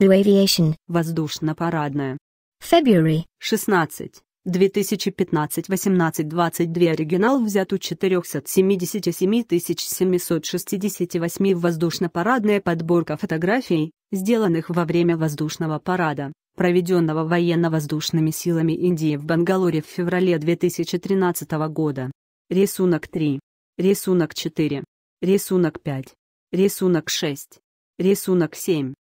Blue Aviation. Воздушно-парадная. February. 16. 2015-18-22 оригинал взят у 477 768 воздушно-парадная подборка фотографий, сделанных во время воздушного парада, проведенного военно-воздушными силами Индии в Бангалоре в феврале 2013 года. Рисунок 3. Рисунок 4. Рисунок 5. Рисунок 6. Рисунок 7.